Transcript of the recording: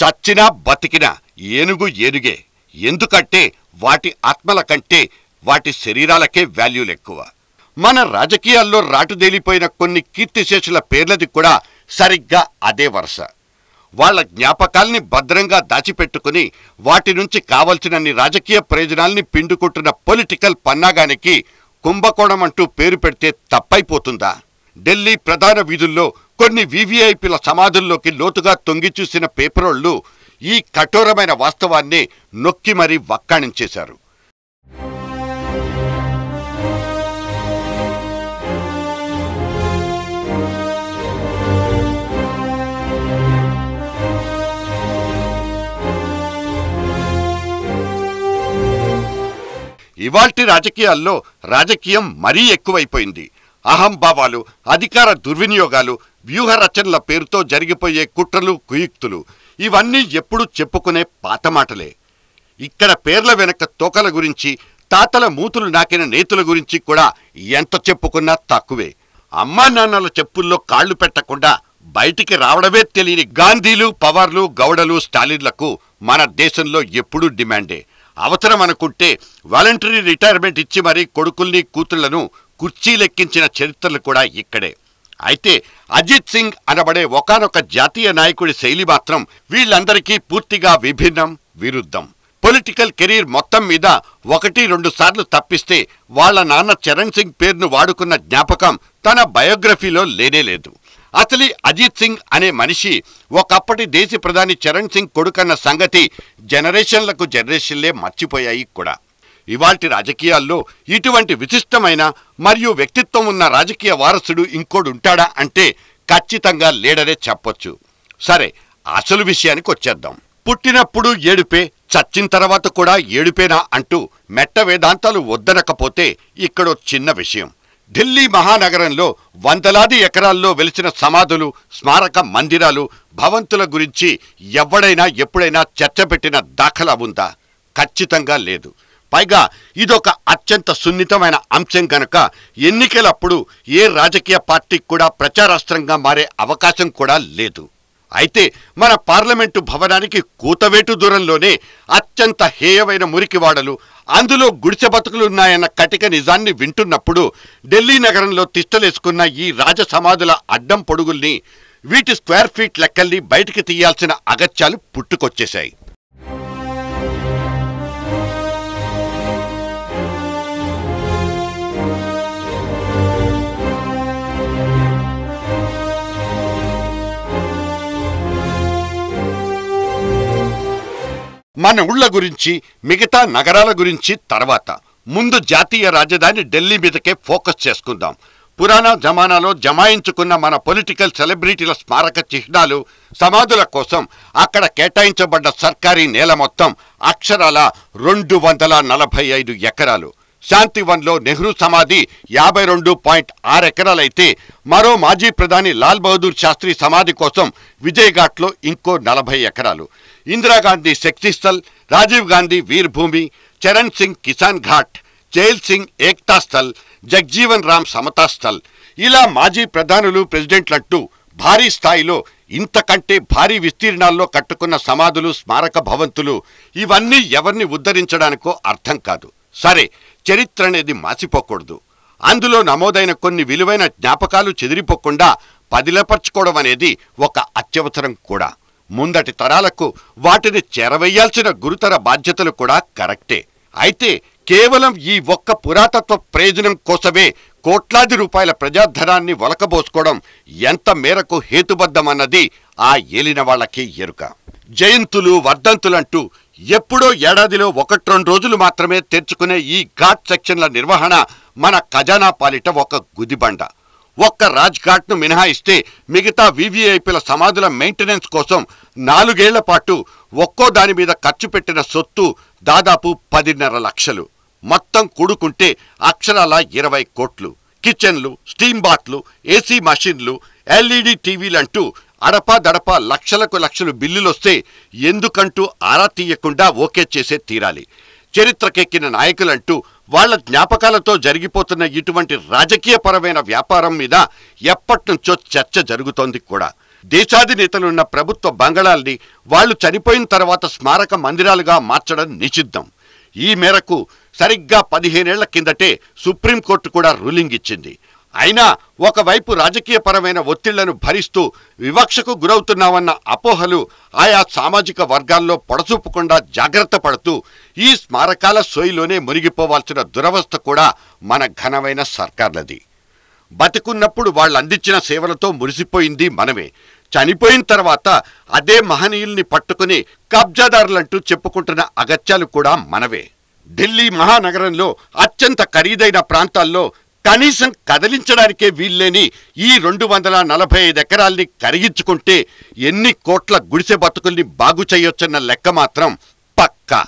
చచ్చినా బతికినా ఏనుగు ఏనుగే ఎందుకంటే వాటి ఆత్మల కంటే వాటి శరీరాలకే వాల్యూలు ఎక్కువ మన రాజకీయాల్లో రాటుదేలిపోయిన కొన్ని కీర్తిశేషుల పేర్లది కూడా సరిగ్గా అదే వరుస వాళ్ల జ్ఞాపకాల్ని భద్రంగా దాచిపెట్టుకుని వాటి నుంచి కావలసినన్ని రాజకీయ ప్రయోజనాల్ని పిండుకుంటున్న పొలిటికల్ పన్నాగానికి కుంభకోణం అంటూ పేరు పెడితే తప్పైపోతుందా ఢిల్లీ ప్రధాన వీధుల్లో కొన్ని వీవీఐపీల సమాధుల్లోకి లోతుగా తొంగి చూసిన పేపరోళ్లు ఈ కఠోరమైన వాస్తవాన్ని నొక్కి మరీ వక్కాణించేశారు ఇవాల్టి రాజకీయాల్లో రాజకీయం మరీ ఎక్కువైపోయింది అహంభావాలు అధికార దుర్వినియోగాలు వ్యూహ రచనల పేరుతో జరిగిపోయే కుట్రలు కుయుక్తులు ఇవన్నీ ఎప్పుడూ చెప్పుకునే పాత మాటలే ఇక్కడ పేర్ల వెనక తోకల గురించి తాతల మూతులు నాకిన నేతుల గురించి కూడా ఎంత చెప్పుకున్నా తక్కువే అమ్మా నాన్నల చెప్పుల్లో కాళ్లు పెట్టకుండా బయటికి రావడమే తెలియని గాంధీలు పవర్లు గౌడలు స్టాలిన్లకు మన దేశంలో ఎప్పుడూ డిమాండే అవసరం అనుకుంటే వాలంటరీ రిటైర్మెంట్ ఇచ్చి మరీ కొడుకుల్ని కూతుళ్లను కుర్చీలెక్కించిన చరిత్రలు కూడా ఇక్కడే అయితే అజిత్ సింగ్ అనబడే ఒకనొక జాతీయ నాయకుడి శైలి మాత్రం వీళ్ళందరికీ పూర్తిగా విభిన్నం విరుద్ధం పొలిటికల్ కెరీర్ మొత్తం మీద ఒకటి రెండు సార్లు తప్పిస్తే వాళ్ల నాన్న చరణ్ సింగ్ పేరును వాడుకున్న జ్ఞాపకం తన బయోగ్రఫీలో లేనేలేదు అసలు అజిత్ సింగ్ అనే మనిషి ఒకప్పటి దేశ ప్రధాని చరణ్ సింగ్ కొడుకన్న సంగతి జనరేషన్లకు జనరేషన్లే మర్చిపోయాయి కూడా ఇవాల్టి రాజకీయాల్లో ఇటువంటి విశిష్టమైన మరియు వ్యక్తిత్వం ఉన్న రాజకీయ వారసుడు ఇంకోడు ఉంటాడా అంటే ఖచ్చితంగా లేడనే చెప్పొచ్చు సరే అసలు విషయానికి వచ్చేద్దాం పుట్టినప్పుడు ఏడుపే చచ్చిన తర్వాత కూడా ఏడుపేనా అంటూ మెట్ట వేదాంతాలు వద్దనకపోతే ఇక్కడో చిన్న విషయం ఢిల్లీ మహానగరంలో వందలాది ఎకరాల్లో వెలిసిన సమాధులు స్మారక మందిరాలు భవంతుల గురించి ఎవడైనా ఎప్పుడైనా చర్చ పెట్టిన దాఖలా ఉందా ఖచ్చితంగా లేదు పైగా ఇదొక అత్యంత సున్నితమైన అంశం గనక ఎన్నికలప్పుడు ఏ రాజకీయ పార్టీకి కూడా ప్రచారాస్త్రంగా మారే అవకాశం కూడా లేదు అయితే మన పార్లమెంటు భవనానికి కూతవేటు దూరంలోనే అత్యంత హేయమైన మురికివాడలు అందులో గుడిసె బతుకులున్నాయన్న కటిక నిజాన్ని వింటున్నప్పుడు ఢిల్లీ నగరంలో తిష్టలేసుకున్న ఈ రాజసమాధుల అడ్డం పొడుగుల్ని వీటి స్క్వేర్ ఫీట్ లెక్కల్ని బయటికి తీయాల్సిన అగత్యాలు పుట్టుకొచ్చేశాయి మన ఊళ్ళ గురించి మిగతా నగరాల గురించి తర్వాత ముందు జాతీయ రాజధాని ఢిల్లీ మీదకే ఫోకస్ చేసుకుందాం పురాణ జమానాలో జమాయించుకున్న మన పొలిటికల్ సెలబ్రిటీల స్మారక చిహ్నాలు సమాధుల కోసం అక్కడ కేటాయించబడ్డ సర్కారీ నేల మొత్తం అక్షరాల రెండు వందల నలభై ఐదు ఎకరాలు శాంతివన్లో నెహ్రూ సమాధి యాభై రెండు పాయింట్ ఆరు ఎకరాలైతే మరో మాజీ ప్రధాని లాల్ బహదూర్ శాస్త్రి సమాధి కోసం విజయఘాట్లో ఇంకో నలభై ఎకరాలు ఇందిరాగాంధీ శక్తిస్థల్ రాజీవ్ గాంధీ వీర్భూమి చరణ్ సింగ్ కిసాన్ ఘాట్ జైల్ సింగ్ ఏక్తా స్థల్ జగ్జీవన్ రామ్ సమతా స్థల్ ఇలా మాజీ ప్రధానులు ప్రెసిడెంట్లంటూ భారీ స్థాయిలో ఇంతకంటే భారీ విస్తీర్ణాల్లో కట్టుకున్న సమాధులు స్మారక భవంతులు ఇవన్నీ ఎవరిని ఉద్ధరించడానికో అర్థం కాదు సరే చరిత్ర అనేది మాసిపోకూడదు అందులో నమోదైన కొన్ని విలువైన జ్ఞాపకాలు చెదిరిపోకుండా పదిలపర్చుకోవడం అనేది ఒక అత్యవసరం కూడా ముందటి తరాలకు వాటిని చేరవేయాల్సిన గురుతర బాధ్యతలు కూడా కరెక్టే అయితే కేవలం ఈ ఒక్క పురాతత్వ ప్రయోజనం కోసమే కోట్లాది రూపాయల ప్రజాధనాన్ని వలకబోసుకోవడం ఎంత మేరకు హేతుబద్ధమన్నది ఆ ఏలిన వాళ్ళకి ఎరుక జయంతులు వర్ధంతులంటూ ఎప్పుడో ఏడాదిలో ఒకటి రెండు రోజులు మాత్రమే తెరుచుకునే ఈ ఘాట్ సెక్షన్ల నిర్వహణ మన ఖజానా పాలిట ఒక గుదిబండ ఒక్క రాజ్ మినహాయిస్తే మిగతా వివిఐపీల సమాధుల మెయింటెనెన్స్ కోసం నాలుగేళ్ల పాటు ఒక్కో దాని మీద ఖర్చు పెట్టిన సొత్తు దాదాపు పదిన్నర లక్షలు మొత్తం కూడుకుంటే అక్షరాల ఇరవై కోట్లు కిచెన్లు స్టీమ్ బాట్లు ఏసీ మషిన్లు ఎల్ఈడి టీవీలంటూ అడపా లక్షలకు లక్షలు బిల్లులొస్తే ఎందుకంటూ ఆరా తీయకుండా ఓకే చేసే తీరాలి చరిత్రకెక్కిన నాయకులంటూ వాళ్ల జ్ఞాపకాలతో జరిగిపోతున్న ఇటువంటి రాజకీయపరమైన వ్యాపారం మీద ఎప్పటినుంచో చర్చ జరుగుతోంది కూడా దేశాధినేతలున్న ప్రభుత్వ బంగళాల్ని వాళ్లు చనిపోయిన తర్వాత స్మారక మందిరాలుగా మార్చడం నిషిద్ధం ఈ మేరకు సరిగ్గా పదిహేనేళ్ల కిందటే సుప్రీంకోర్టు కూడా రూలింగ్ ఇచ్చింది అయినా ఒకవైపు రాజకీయపరమైన ఒత్తిళ్లను భరిస్తూ వివక్షకు గురవుతున్నామన్న అపోహలు ఆయా సామాజిక వర్గాల్లో పొడచూపకుండా జాగ్రత్త పడుతూ ఈ స్మారకాల సోయిలోనే మునిగిపోవాల్సిన దురవస్థ కూడా మన ఘనమైన సర్కార్లది బతికున్నప్పుడు వాళ్ళందించిన సేవలతో మురిసిపోయింది మనమే చనిపోయిన తర్వాత అదే మహనీయుల్ని పట్టుకుని కబ్జాదారులంటూ చెప్పుకుంటున్న అగత్యాలు కూడా మనవే ఢిల్లీ మహానగరంలో అత్యంత ఖరీదైన ప్రాంతాల్లో కనీసం కదిలించడానికే వీల్లేని ఈ రెండు వందల నలభై ఐదు ఎకరాల్ని కరిగించుకుంటే ఎన్ని కోట్ల గుడిసె బతుకుల్ని బాగు చేయొచ్చన్న లెక్క మాత్రం పక్కా